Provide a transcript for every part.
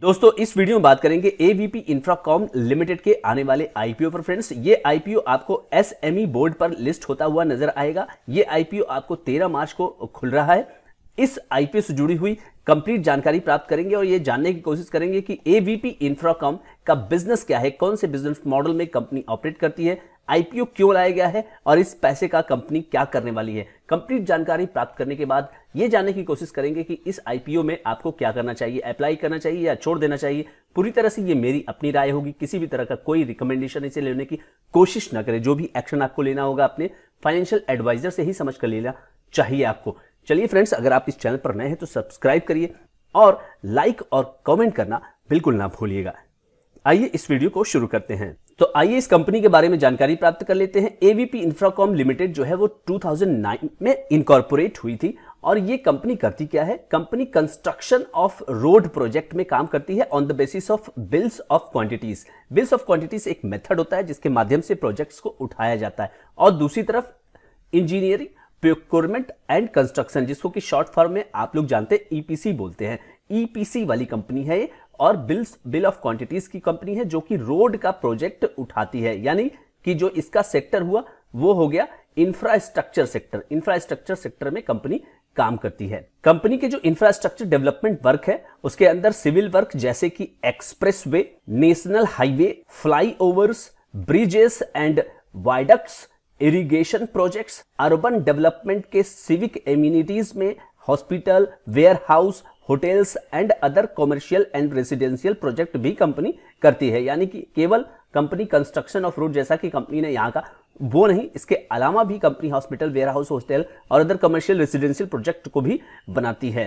दोस्तों इस वीडियो में बात करेंगे एवीपी इंफ्राकॉम लिमिटेड के आने वाले आईपीओ पर फ्रेंड्स ये आईपीओ आपको एसएमई e बोर्ड पर लिस्ट होता हुआ नजर आएगा ये आईपीओ आपको 13 मार्च को खुल रहा है इस आईपीओ से जुड़ी हुई कंप्लीट जानकारी प्राप्त करेंगे और ये जानने की कोशिश करेंगे कि एवीपी इंफ्राकॉम का बिजनेस क्या है कौन से बिजनेस मॉडल में कंपनी ऑपरेट करती है आईपीओ क्यों लाया गया है और इस पैसे का कंपनी क्या करने वाली है कंप्लीट जानकारी प्राप्त करने के बाद ये जानने की कोशिश करेंगे कि इस आईपीओ में आपको क्या करना चाहिए अप्लाई करना चाहिए या छोड़ देना चाहिए पूरी तरह से ये मेरी अपनी राय होगी किसी भी तरह का कोई रिकमेंडेशन इसे लेने की कोशिश ना करें जो भी एक्शन आपको लेना होगा अपने फाइनेंशियल एडवाइजर से ही समझ कर लेना चाहिए आपको चलिए फ्रेंड्स अगर आप इस चैनल पर नए हैं तो सब्सक्राइब करिए और लाइक और कमेंट करना बिल्कुल ना भूलिएगा आइए इस वीडियो को शुरू करते हैं तो आइए इस कंपनी के बारे में जानकारी प्राप्त कर लेते हैं एवीपी इंफ्राकॉम लिमिटेड जो है वो 2009 में इनकॉर्पोरेट हुई थी और ये कंपनी करती क्या है company construction of road project में काम करती है on the basis of bills of quantities bills of quantities एक मेथड होता है जिसके माध्यम से प्रोजेक्ट्स को उठाया जाता है और दूसरी तरफ इंजीनियरिंग प्रोक्योरमेंट एंड कंस्ट्रक्शन जिसको कि शॉर्ट फॉर्म में आप लोग जानते हैं ईपीसी e बोलते हैं ईपीसी e वाली कंपनी है और बिल्स बिल ऑफ क्वांटिटीज की कंपनी है जो कि रोड का प्रोजेक्ट उठाती है यानी कि जो इसका सेक्टर हुआ वो हो गया इंफ्रास्ट्रक्चर सेक्टर इंफ्रास्ट्रक्चर सेक्टर में कंपनी काम करती है कंपनी के जो इंफ्रास्ट्रक्चर डेवलपमेंट वर्क है उसके अंदर सिविल वर्क जैसे कि वे national highway overs bridges and viaduct irrigation projects urban development के सिविक एम्यूनिटीज में hospital warehouse hotels and other commercial and residential project भी कंपनी करती है यानी कि केवल कंपनी कंस्ट्रक्शन ऑफ रोड जैसा कि कंपनी ने यहाँ का वो नहीं इसके अलावा भी company hospital warehouse hotel और अदर कमर्शियल रेसिडेंशियल प्रोजेक्ट को भी बनाती है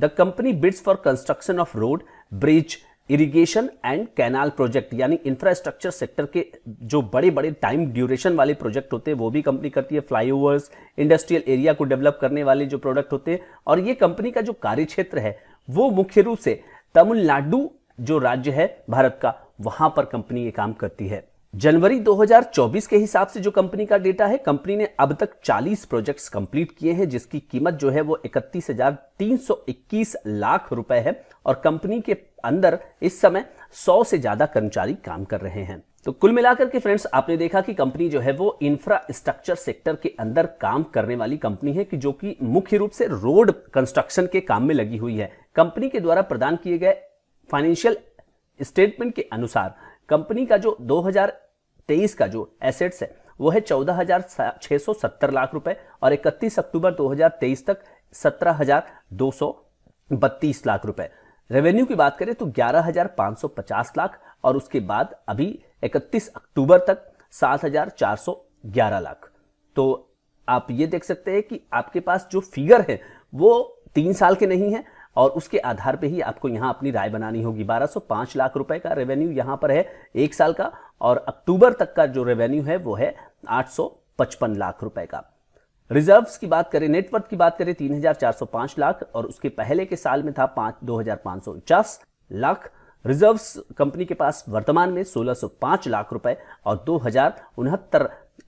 the company bids for construction of road bridge irrigation and canal project यानी इंफ्रास्ट्रक्चर सेक्टर के जो बड़े बड़े टाइम ड्यूरेशन वाले प्रोजेक्ट होते हैं वो भी कंपनी करती है फ्लाईओवर्स इंडस्ट्रियल एरिया को डेवलप करने वाले जो प्रोडक्ट होते हैं और ये कंपनी का जो कार्य क्षेत्र है वो मुख्य रूप से तमिलनाडु जो राज्य है भारत का वहां पर कंपनी ये काम करती है जनवरी 2024 के हिसाब से जो कंपनी का डेटा है कंपनी ने अब तक 40 प्रोजेक्ट्स कंप्लीट किए हैं जिसकी कीमत जो है वो इकतीस लाख रुपए है और कंपनी के अंदर इस समय 100 से ज्यादा कर्मचारी काम कर रहे हैं तो कुल मिलाकर के फ्रेंड्स आपने देखा कि कंपनी जो है वो इंफ्रास्ट्रक्चर सेक्टर के अंदर काम करने वाली कंपनी है कि जो कि मुख्य रूप से रोड कंस्ट्रक्शन के काम में लगी हुई है कंपनी के द्वारा प्रदान किए गए फाइनेंशियल स्टेटमेंट के अनुसार कंपनी का जो 2023 का जो एसेट्स है वो है चौदह लाख रुपए और 31 अक्टूबर 2023 तक सत्रह लाख रुपए रेवेन्यू की बात करें तो 11,550 लाख और उसके बाद अभी 31 अक्टूबर तक 7,411 लाख तो आप ये देख सकते हैं कि आपके पास जो फिगर है वो तीन साल के नहीं है और उसके आधार पे ही आपको यहाँ अपनी राय बनानी होगी 1205 लाख रुपए का रेवेन्यू यहाँ पर है एक साल का और अक्टूबर तक का जो रेवेन्यू है वो है 855 लाख रुपए का रिजर्व्स की बात करें नेटवर्थ की बात करें 3,405 लाख और उसके पहले के साल में था पांच दो लाख रिजर्व्स कंपनी के पास वर्तमान में 1605 लाख रुपए और दो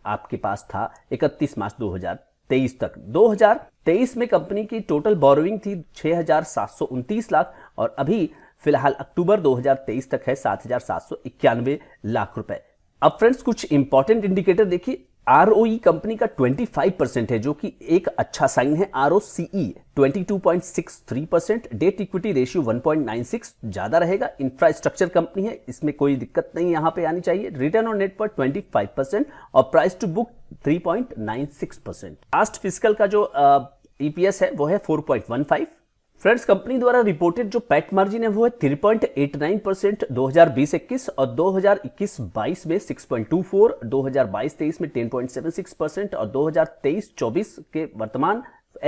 आपके पास था 31 मार्च 2023 तक 2023 में कंपनी की टोटल बोरोइंग थी उनतीस लाख और अभी फिलहाल अक्टूबर 2023 तक है सात लाख रुपए अब फ्रेंड्स कुछ इंपॉर्टेंट इंडिकेटर देखिए आर कंपनी e का 25 परसेंट है जो कि एक अच्छा साइन है R O C twenty debt equity ratio one point nine six ज्यादा रहेगा इंफ्रास्ट्रक्चर कंपनी है इसमें कोई दिक्कत नहीं यहां पे आनी चाहिए रिटर्न ऑन नेट पर ट्वेंटी फाइव परसेंट और price to book three point nine six percent last physical का जो ईपीएस uh, e है वो है four point one five friends company द्वारा रिपोर्टेड जो पैट मार्जिन है वो है three point eight nine percent दो हजार बीस इक्कीस और दो हजार इक्कीस बाईस में सिक्स पॉइंट टू फोर दो हजार बाईस तेईस में ten point seven six percent और दो हजार तेईस चौबीस के वर्तमान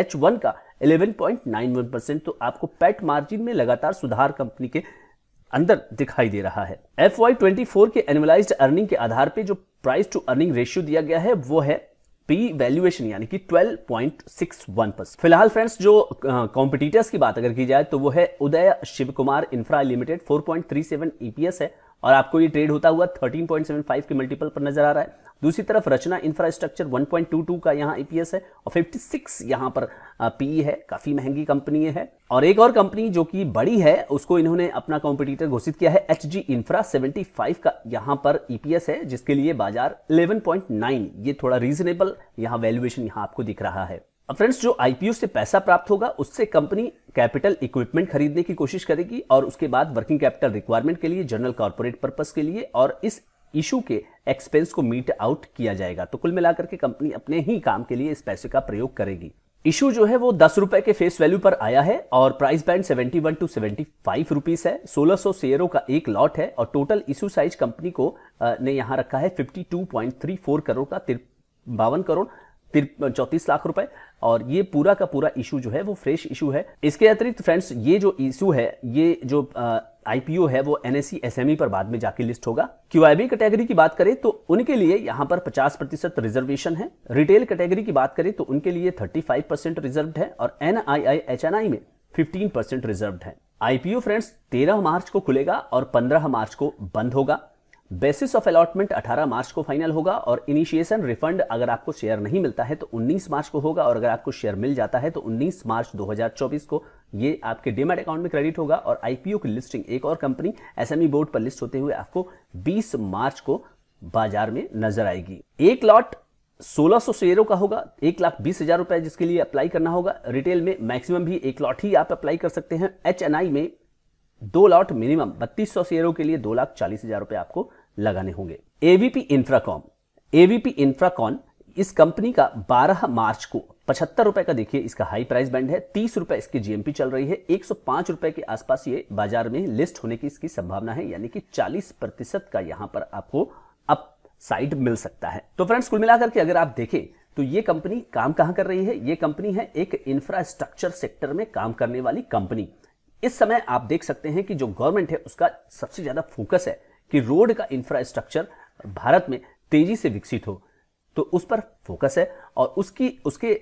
एच वन का eleven point nine one percent तो आपको पैट मार्जिन में लगातार सुधार कंपनी के अंदर दिखाई दे रहा है एफ वाई ट्वेंटी फोर के एनुअलाइज अर्निंग के आधार पर जो प्राइस टू अर्निंग रेशियो दिया गया है वो है पी वैल्यूएशन यानी कि 12.61 परसेंट फिलहाल फ्रेंड्स जो कॉम्पिटिटर्स की बात अगर की जाए तो वो है Uday Shiv Kumar infra limited 4.37 EPS है और आपको ये ट्रेड होता हुआ 13.75 के मल्टीपल पर नजर आ रहा है दूसरी तरफ रचना इंफ्रास्ट्रक्चर 1.22 का यहाँ ईपीएस e है और 56 यहाँ पर पीई e है काफी महंगी कंपनी है और एक और कंपनी जो कि बड़ी है उसको इन्होंने अपना कॉम्पिटिटर घोषित किया है एच जी इंफ्रा सेवेंटी का यहाँ पर ईपीएस e है जिसके लिए बाजार 11.9 ये थोड़ा रीजनेबल यहाँ वैल्यूएशन यहाँ आपको दिख रहा है अब फ्रेंड्स जो आईपीओ से पैसा प्राप्त होगा उससे कंपनी कैपिटल इक्विपमेंट खरीदने की कोशिश करेगी और उसके बाद वर्किंग कैपिटल रिक्वायरमेंट के लिए जनरल कॉर्पोरेट पर्पस के लिए और इस इशू के एक्सपेंस को मीट आउट किया जाएगा तो कुल मिलाकर के कंपनी अपने ही काम के लिए इस पैसे का प्रयोग करेगी इशू जो है वो दस रुपए के फेस वैल्यू पर आया है और प्राइस बैंड 71 टू 75 रुपीज है सोलह सौ शेयरों का एक लॉट है और टोटल इशू साइज कंपनी को ने यहाँ रखा है 52.34 करोड़ का बावन करोड़ चौंतीस लाख रुपए और ये पूरा का पूरा इशू जो है वो फ्रेश इशू है इसके अतिरिक्त फ्रेंड्स ये जो इशू है ये जो आईपीओ है वो एनएससी एसएमई e पर बाद में जाके लिस्ट होगा क्यूआईबी कैटेगरी की बात करें तो उनके लिए यहाँ पर 50 प्रतिशत रिजर्वेशन है रिटेल कैटेगरी की बात करें तो उनके लिए 35 परसेंट रिजर्व है और N I I H N I में 15 परसेंट रिजर्व है आईपीओ फ्रेंड्स 13 मार्च को खुलेगा और 15 मार्च को बंद होगा बेसिस ऑफ अलॉटमेंट 18 मार्च को फाइनल होगा और इनिशिएशन रिफंड अगर आपको शेयर नहीं मिलता है तो 19 मार्च को होगा और अगर आपको शेयर मिल जाता है तो 19 मार्च 2024 को ये आपके डीमेट अकाउंट में क्रेडिट होगा और आईपीओ की लिस्टिंग एक और कंपनी एसएमई बोर्ड पर लिस्ट होते हुए आपको 20 मार्च को बाजार में नजर आएगी एक लॉट 1600 शेयरों का होगा एक लाख बीस हजार रुपए जिसके लिए अप्लाई करना होगा रिटेल में मैक्सिमम भी एक लॉट ही आप अप्लाई कर सकते हैं एच में दो लॉट मिनिमम बत्तीस सौ शेयरों के लिए दो लाख चालीस हजार रुपए आपको लगाने होंगे एवीपी इंफ्राकॉम एवीपी इंफ्राकॉन इस कंपनी का 12 मार्च को पचहत्तर रुपए का देखिए इसका हाई प्राइस बैंड है तीस रुपए इसकी जीएमपी चल रही है एक सौ पांच रुपए के आसपास ये बाजार में लिस्ट होने की इसकी संभावना है यानी कि चालीस प्रतिशत का यहां पर आपको अप साइड मिल सकता है तो फ्रेंड्स कुल मिलाकर के अगर आप देखें तो ये कंपनी काम कहां कर रही है ये कंपनी है एक इंफ्रास्ट्रक्चर सेक्टर में काम करने वाली कंपनी इस समय आप देख सकते हैं कि जो गवर्नमेंट है उसका सबसे ज्यादा फोकस है कि रोड का इंफ्रास्ट्रक्चर भारत में तेजी से विकसित हो तो उस पर फोकस है और उसकी उसके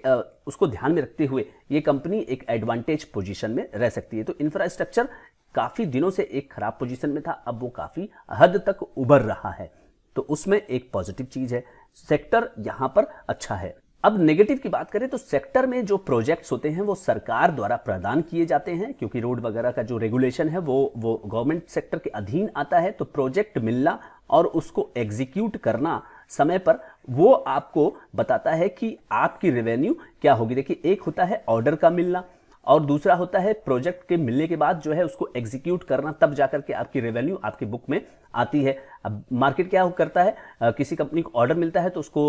उसको ध्यान में रखते हुए ये कंपनी एक एडवांटेज पोजीशन में रह सकती है तो इंफ्रास्ट्रक्चर काफ़ी दिनों से एक खराब पोजीशन में था अब वो काफ़ी हद तक उभर रहा है तो उसमें एक पॉजिटिव चीज़ है सेक्टर यहां पर अच्छा है अब नेगेटिव की बात करें तो सेक्टर में जो प्रोजेक्ट्स होते हैं वो सरकार द्वारा प्रदान किए जाते हैं क्योंकि रोड वगैरह का जो रेगुलेशन है वो वो गवर्नमेंट सेक्टर के अधीन आता है तो प्रोजेक्ट मिलना और उसको एग्जीक्यूट करना समय पर वो आपको बताता है कि आपकी रेवेन्यू क्या होगी देखिए एक होता है ऑर्डर का मिलना और दूसरा होता है प्रोजेक्ट के मिलने के बाद जो है उसको एग्जीक्यूट करना तब जाकर के आपकी रेवेन्यू आपके बुक में आती है अब मार्केट क्या करता है आ, किसी कंपनी को ऑर्डर मिलता है तो उसको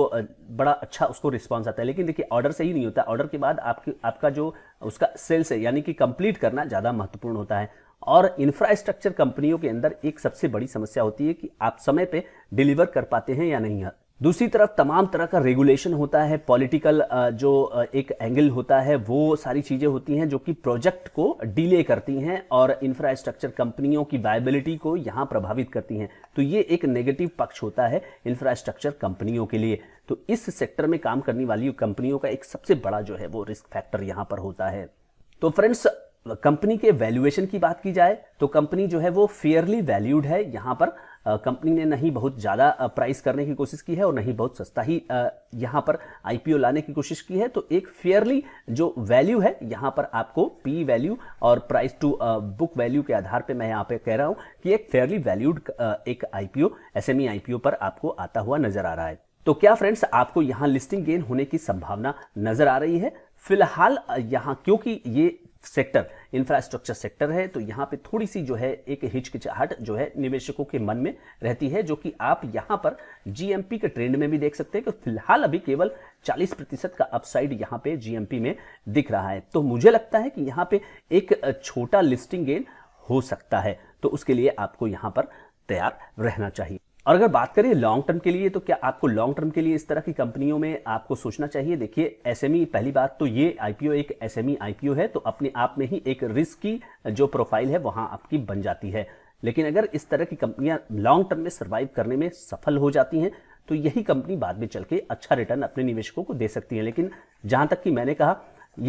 बड़ा अच्छा उसको रिस्पॉन्स आता है लेकिन देखिए ऑर्डर से ही नहीं होता ऑर्डर के बाद आपकी आपका जो उसका सेल्स है यानी कि कंप्लीट करना ज़्यादा महत्वपूर्ण होता है और इंफ्रास्ट्रक्चर कंपनियों के अंदर एक सबसे बड़ी समस्या होती है कि आप समय पर डिलीवर कर पाते हैं या नहीं दूसरी तरफ तमाम तरह का रेगुलेशन होता है पॉलिटिकल जो एक एंगल होता है वो सारी चीज़ें होती हैं जो कि प्रोजेक्ट को डिले करती हैं और इंफ्रास्ट्रक्चर कंपनियों की वायबिलिटी को यहाँ प्रभावित करती हैं तो ये एक नेगेटिव पक्ष होता है इंफ्रास्ट्रक्चर कंपनियों के लिए तो इस सेक्टर में काम करने वाली कंपनियों का एक सबसे बड़ा जो है वो रिस्क फैक्टर यहाँ पर होता है तो फ्रेंड्स कंपनी के वैल्यूएशन की बात की जाए तो कंपनी जो है वो फेयरली वैल्यूड है यहाँ पर कंपनी ने नहीं बहुत ज़्यादा प्राइस करने की कोशिश की है और नहीं बहुत सस्ता ही यहाँ पर आईपीओ लाने की कोशिश की है तो एक फेयरली जो वैल्यू है यहाँ पर आपको पी वैल्यू और प्राइस टू बुक वैल्यू के आधार पर मैं यहाँ पे कह रहा हूँ कि एक फेयरली वैल्यूड एक आईपीओ एसएमई आईपीओ पर आपको आता हुआ नजर आ रहा है तो क्या फ्रेंड्स आपको यहाँ लिस्टिंग गेन होने की संभावना नजर आ रही है फिलहाल यहाँ क्योंकि ये सेक्टर इंफ्रास्ट्रक्चर सेक्टर है तो यहाँ पे थोड़ी सी जो है एक हिचकिचाहट जो है निवेशकों के मन में रहती है जो कि आप यहाँ पर जीएमपी के ट्रेंड में भी देख सकते हैं कि फिलहाल अभी केवल 40 प्रतिशत का अपसाइड यहाँ पे जीएमपी में दिख रहा है तो मुझे लगता है कि यहाँ पे एक छोटा लिस्टिंग गेन हो सकता है तो उसके लिए आपको यहाँ पर तैयार रहना चाहिए और अगर बात करें लॉन्ग टर्म के लिए तो क्या आपको लॉन्ग टर्म के लिए इस तरह की कंपनियों में आपको सोचना चाहिए देखिए एसएमई e पहली बात तो ये आईपीओ एक एसएमई आईपीओ e है तो अपने आप में ही एक रिस्क की जो प्रोफाइल है वहां आपकी बन जाती है लेकिन अगर इस तरह की कंपनियां लॉन्ग टर्म में सर्वाइव करने में सफल हो जाती हैं तो यही कंपनी बाद में चल के अच्छा रिटर्न अपने निवेशकों को दे सकती है लेकिन जहां तक कि मैंने कहा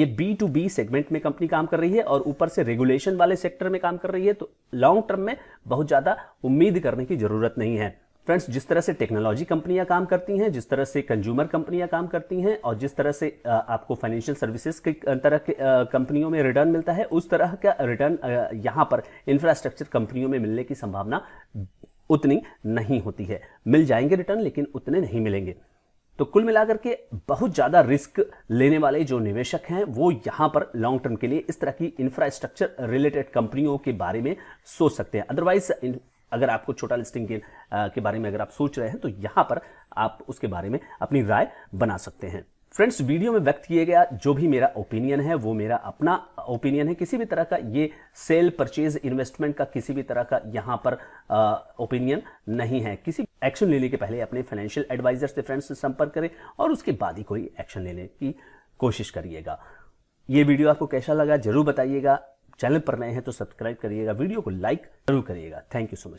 ये बी टू बी सेगमेंट में कंपनी काम कर रही है और ऊपर से रेगुलेशन वाले सेक्टर में काम कर रही है तो लॉन्ग टर्म में बहुत ज़्यादा उम्मीद करने की ज़रूरत नहीं है फ्रेंड्स जिस तरह से टेक्नोलॉजी कंपनियां काम करती हैं जिस तरह से कंज्यूमर कंपनियां काम करती हैं और जिस तरह से आपको फाइनेंशियल सर्विसेज के तरह के कंपनियों में रिटर्न मिलता है उस तरह का रिटर्न यहां पर इंफ्रास्ट्रक्चर कंपनियों में मिलने की संभावना उतनी नहीं होती है मिल जाएंगे रिटर्न लेकिन उतने नहीं मिलेंगे तो कुल मिलाकर के बहुत ज़्यादा रिस्क लेने वाले जो निवेशक हैं वो यहां पर लॉन्ग टर्म के लिए इस तरह की इंफ्रास्ट्रक्चर रिलेटेड कंपनियों के बारे में सोच सकते हैं अदरवाइज अगर आपको छोटा लिस्टिंग गेन के बारे में अगर आप सोच रहे हैं तो यहाँ पर आप उसके बारे में अपनी राय बना सकते हैं फ्रेंड्स वीडियो में व्यक्त किया गया जो भी मेरा ओपिनियन है वो मेरा अपना ओपिनियन है किसी भी तरह का ये सेल परचेज इन्वेस्टमेंट का किसी भी तरह का यहाँ पर ओपिनियन नहीं है किसी एक्शन लेने के पहले अपने फाइनेंशियल एडवाइजर से फ्रेंड्स से संपर्क करें और उसके बाद ही कोई एक्शन लेने की कोशिश करिएगा ये वीडियो आपको कैसा लगा जरूर बताइएगा चैनल पर नए हैं तो सब्सक्राइब करिएगा वीडियो को लाइक जरूर करिएगा थैंक यू सो मच